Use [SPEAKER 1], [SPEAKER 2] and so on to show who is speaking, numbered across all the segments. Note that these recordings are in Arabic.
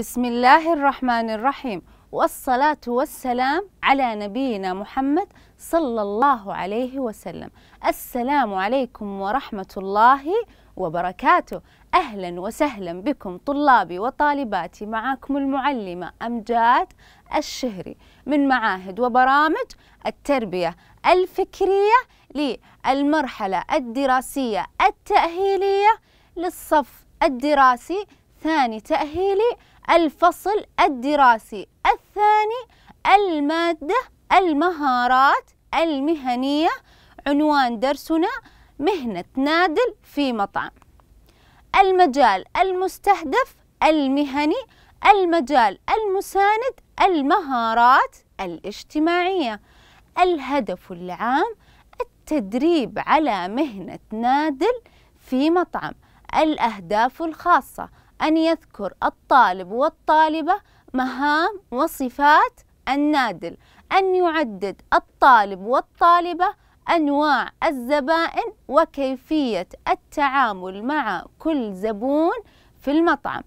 [SPEAKER 1] بسم الله الرحمن الرحيم والصلاة والسلام على نبينا محمد صلى الله عليه وسلم السلام عليكم ورحمة الله وبركاته أهلا وسهلا بكم طلابي وطالباتي معاكم المعلمة أمجاد الشهري من معاهد وبرامج التربية الفكرية للمرحلة الدراسية التأهيلية للصف الدراسي الثاني تأهيلي الفصل الدراسي الثاني المادة المهارات المهنية عنوان درسنا مهنة نادل في مطعم المجال المستهدف المهني المجال المساند المهارات الاجتماعية الهدف العام التدريب على مهنة نادل في مطعم الأهداف الخاصة أن يذكر الطالب والطالبة مهام وصفات النادل أن يعدد الطالب والطالبة أنواع الزبائن وكيفية التعامل مع كل زبون في المطعم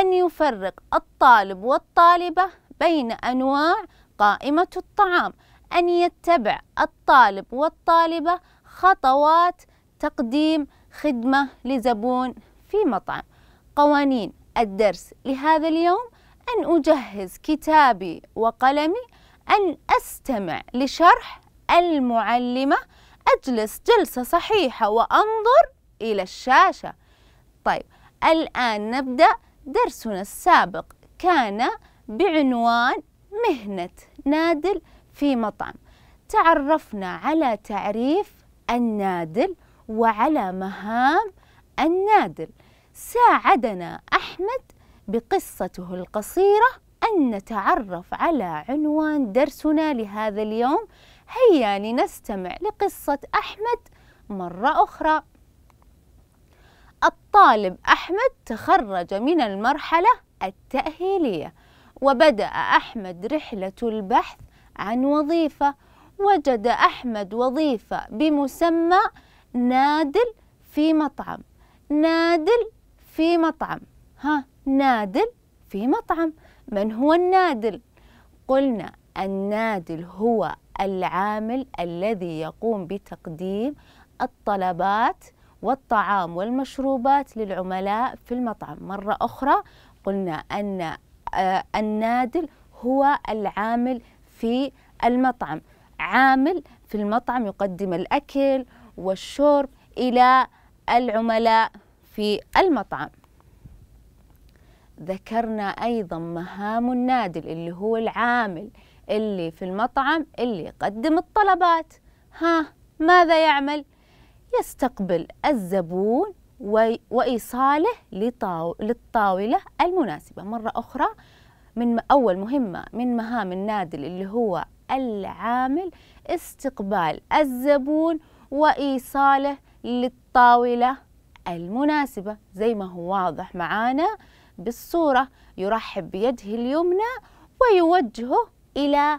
[SPEAKER 1] أن يفرق الطالب والطالبة بين أنواع قائمة الطعام أن يتبع الطالب والطالبة خطوات تقديم خدمة لزبون في مطعم قوانين الدرس لهذا اليوم أن أجهز كتابي وقلمي أن أستمع لشرح المعلمة أجلس جلسة صحيحة وأنظر إلى الشاشة طيب الآن نبدأ درسنا السابق كان بعنوان مهنة نادل في مطعم تعرفنا على تعريف النادل وعلى مهام النادل ساعدنا أحمد بقصته القصيرة أن نتعرف على عنوان درسنا لهذا اليوم هيا لنستمع لقصة أحمد مرة أخرى الطالب أحمد تخرج من المرحلة التأهيلية وبدأ أحمد رحلة البحث عن وظيفة وجد أحمد وظيفة بمسمى نادل في مطعم نادل في مطعم ها نادل في مطعم من هو النادل قلنا النادل هو العامل الذي يقوم بتقديم الطلبات والطعام والمشروبات للعملاء في المطعم مرة أخرى قلنا أن آه، النادل هو العامل في المطعم عامل في المطعم يقدم الأكل والشرب إلى العملاء في المطعم ذكرنا أيضا مهام النادل اللي هو العامل اللي في المطعم اللي يقدم الطلبات ها ماذا يعمل؟ يستقبل الزبون وإيصاله للطاولة المناسبة مرة أخرى من أول مهمة من مهام النادل اللي هو العامل استقبال الزبون وإيصاله للطاولة المناسبة زي ما هو واضح معانا بالصورة يرحب بيده اليمنى ويوجهه إلى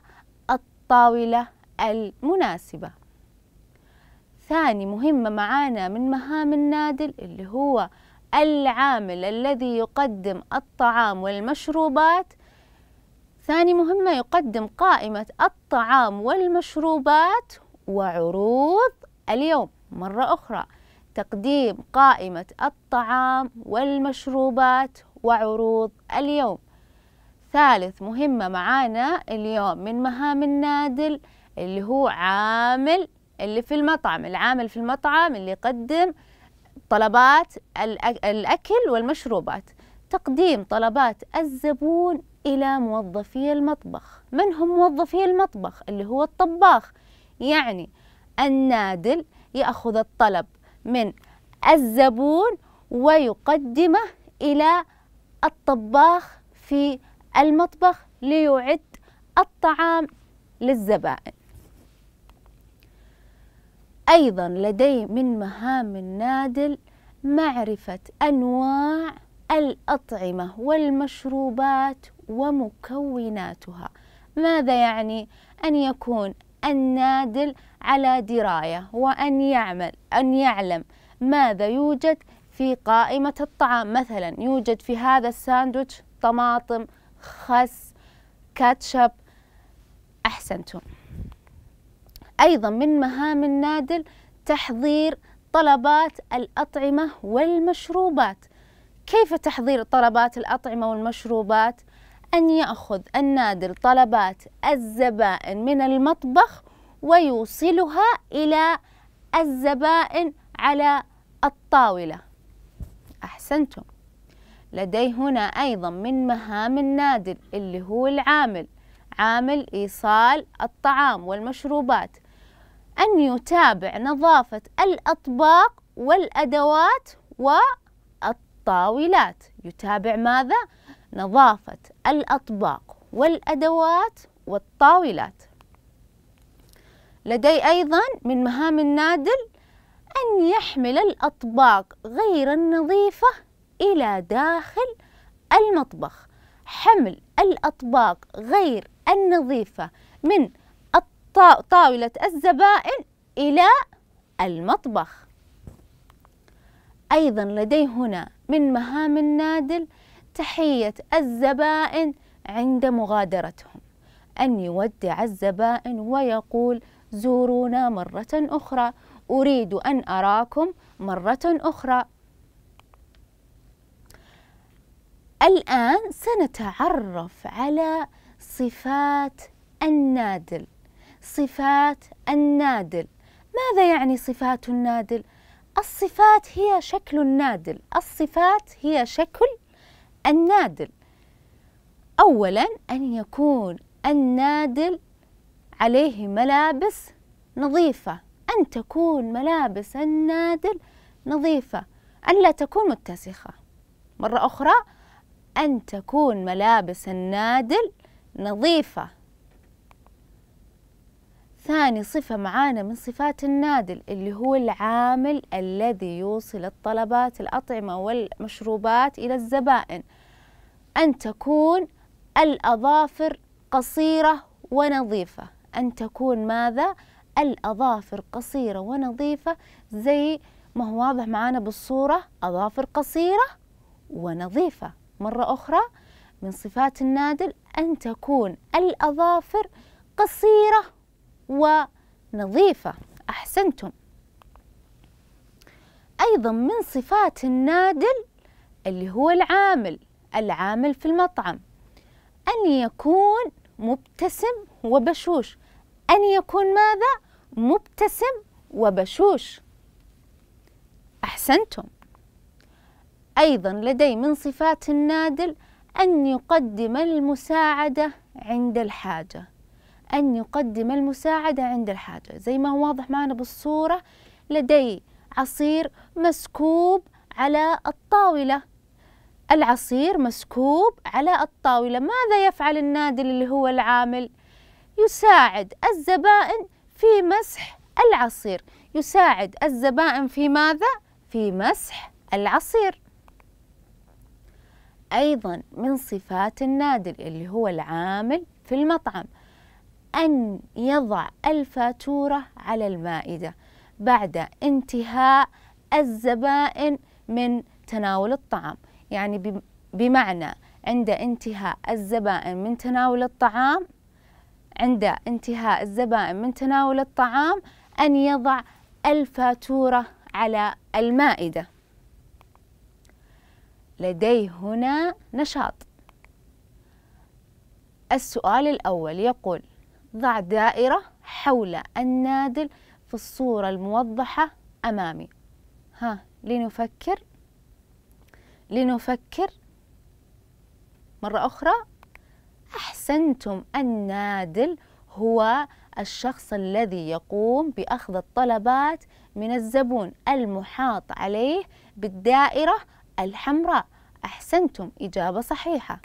[SPEAKER 1] الطاولة المناسبة ثاني مهمة معانا من مهام النادل اللي هو العامل الذي يقدم الطعام والمشروبات ثاني مهمة يقدم قائمة الطعام والمشروبات وعروض اليوم مرة أخرى تقديم قائمة الطعام والمشروبات وعروض اليوم ثالث مهمة معانا اليوم من مهام النادل اللي هو عامل اللي في المطعم العامل في المطعم اللي يقدم طلبات الأكل والمشروبات تقديم طلبات الزبون إلى موظفي المطبخ من هم موظفي المطبخ اللي هو الطباخ يعني النادل يأخذ الطلب من الزبون ويقدمه إلى الطباخ في المطبخ ليعد الطعام للزبائن أيضا لدي من مهام النادل معرفة أنواع الأطعمة والمشروبات ومكوناتها ماذا يعني أن يكون النادل على دراية وأن يعمل أن يعلم ماذا يوجد في قائمة الطعام مثلا يوجد في هذا الساندويتش طماطم خس كاتشب أحسنتم أيضا من مهام النادل تحضير طلبات الأطعمة والمشروبات كيف تحضير طلبات الأطعمة والمشروبات أن يأخذ النادل طلبات الزبائن من المطبخ ويوصلها إلى الزبائن على الطاولة أحسنتم لدي هنا أيضا من مهام النادل اللي هو العامل عامل إيصال الطعام والمشروبات أن يتابع نظافة الأطباق والأدوات والطاولات يتابع ماذا؟ نظافة الأطباق والأدوات والطاولات لدي أيضا من مهام النادل أن يحمل الأطباق غير النظيفة إلى داخل المطبخ حمل الأطباق غير النظيفة من طاولة الزبائن إلى المطبخ أيضا لدي هنا من مهام النادل تحية الزبائن عند مغادرتهم أن يودع الزبائن ويقول زورونا مرة أخرى أريد أن أراكم مرة أخرى الآن سنتعرف على صفات النادل صفات النادل ماذا يعني صفات النادل؟ الصفات هي شكل النادل الصفات هي شكل النادل أولا أن يكون النادل عليه ملابس نظيفة أن تكون ملابس النادل نظيفة ألا تكون متسخة مرة أخرى أن تكون ملابس النادل نظيفة ثاني صفة معانا من صفات النادل اللي هو العامل الذي يوصل الطلبات الأطعمة والمشروبات إلى الزبائن أن تكون الأظافر قصيرة ونظيفة أن تكون ماذا؟ الأظافر قصيرة ونظيفة زي ما هو واضح معانا بالصورة أظافر قصيرة ونظيفة مرة أخرى من صفات النادل أن تكون الأظافر قصيرة ونظيفة أحسنتم أيضا من صفات النادل اللي هو العامل العامل في المطعم أن يكون مبتسم وبشوش أن يكون ماذا؟ مبتسم وبشوش أحسنتم أيضا لدي من صفات النادل أن يقدم المساعدة عند الحاجة أن يقدم المساعدة عند الحاجة زي ما هو واضح معنا بالصورة لدي عصير مسكوب على الطاولة العصير مسكوب على الطاولة ماذا يفعل النادل اللي هو العامل؟ يساعد الزبائن في مسح العصير يساعد الزبائن في ماذا؟ في مسح العصير أيضا من صفات النادل اللي هو العامل في المطعم أن يضع الفاتورة على المائدة بعد انتهاء الزبائن من تناول الطعام يعني بمعنى عند انتهاء الزبائن من تناول الطعام عند انتهاء الزبائن من تناول الطعام أن يضع الفاتورة على المائدة لديه هنا نشاط السؤال الأول يقول ضع دائرة حول النادل في الصورة الموضحة أمامي ها لنفكر لنفكر مرة أخرى أحسنتم النادل هو الشخص الذي يقوم بأخذ الطلبات من الزبون المحاط عليه بالدائرة الحمراء أحسنتم إجابة صحيحة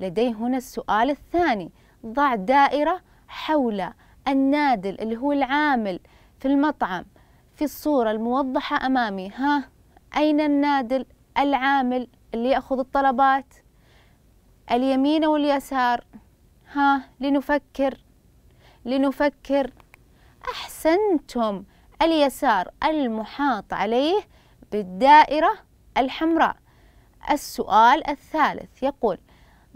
[SPEAKER 1] لدي هنا السؤال الثاني ضع دائرة حول النادل اللي هو العامل في المطعم في الصورة الموضحة أمامي ها أين النادل العامل اللي يأخذ الطلبات اليمين واليسار ها لنفكر لنفكر أحسنتم اليسار المحاط عليه بالدائرة الحمراء السؤال الثالث يقول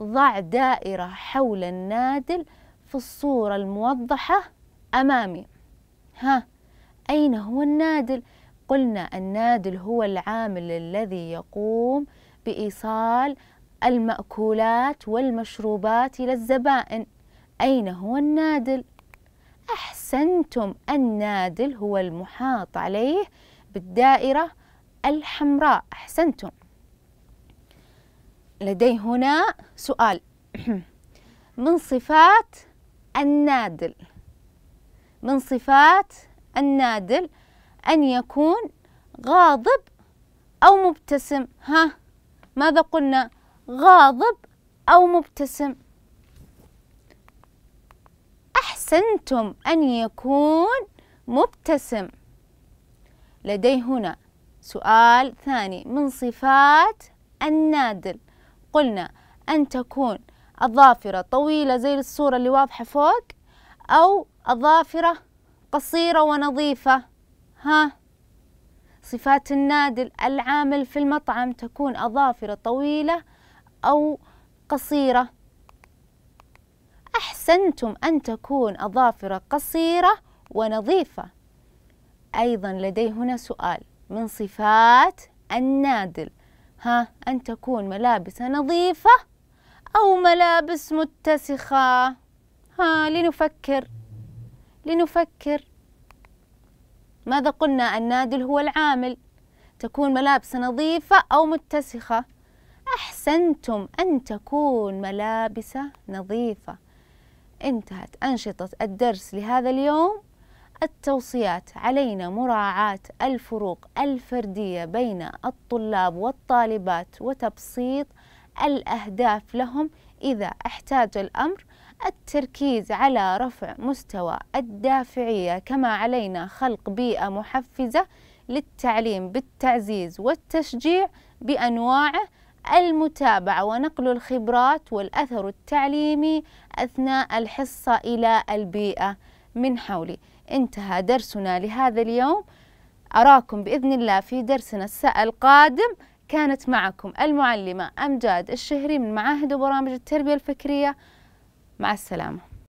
[SPEAKER 1] ضع دائرة حول النادل الصورة الموضحة أمامي ها أين هو النادل؟ قلنا النادل هو العامل الذي يقوم بإيصال المأكولات والمشروبات إلى الزبائن أين هو النادل؟ أحسنتم النادل هو المحاط عليه بالدائرة الحمراء أحسنتم لدي هنا سؤال من صفات النادل من صفات النادل أن يكون غاضب أو مبتسم ها ماذا قلنا غاضب أو مبتسم أحسنتم أن يكون مبتسم لدي هنا سؤال ثاني من صفات النادل قلنا أن تكون أظافرة طويلة زي الصورة اللي واضحة فوق أو أظافرة قصيرة ونظيفة ها صفات النادل العامل في المطعم تكون أظافرة طويلة أو قصيرة أحسنتم أن تكون أظافرة قصيرة ونظيفة أيضا لدي هنا سؤال من صفات النادل ها أن تكون ملابسه نظيفة أو ملابس متسخة ها لنفكر لنفكر ماذا قلنا النادل هو العامل تكون ملابس نظيفة أو متسخة أحسنتم أن تكون ملابس نظيفة انتهت أنشطة الدرس لهذا اليوم التوصيات علينا مراعاة الفروق الفردية بين الطلاب والطالبات وتبسيط الأهداف لهم إذا احتاج الأمر التركيز على رفع مستوى الدافعية كما علينا خلق بيئة محفزة للتعليم بالتعزيز والتشجيع بأنواعه المتابعة ونقل الخبرات والأثر التعليمي أثناء الحصة إلى البيئة من حولي انتهى درسنا لهذا اليوم أراكم بإذن الله في درسنا القادم كانت معكم المعلمة أمجاد الشهري من معاهد وبرامج التربية الفكرية مع السلامة